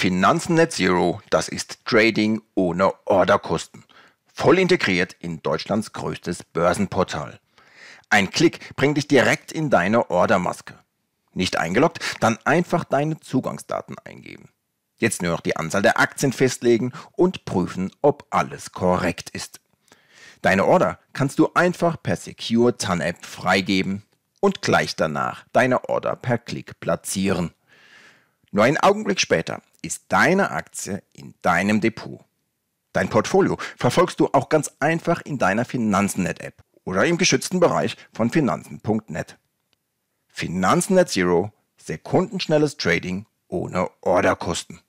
Finanzen Net Zero, das ist Trading ohne Orderkosten. Voll integriert in Deutschlands größtes Börsenportal. Ein Klick bringt dich direkt in deine Ordermaske. Nicht eingeloggt? Dann einfach deine Zugangsdaten eingeben. Jetzt nur noch die Anzahl der Aktien festlegen und prüfen, ob alles korrekt ist. Deine Order kannst du einfach per Secure TAN App freigeben und gleich danach deine Order per Klick platzieren. Nur einen Augenblick später ist deine Aktie in deinem Depot. Dein Portfolio verfolgst du auch ganz einfach in deiner Finanzen.net-App oder im geschützten Bereich von Finanzen.net. Finanzen.net Zero, sekundenschnelles Trading ohne Orderkosten.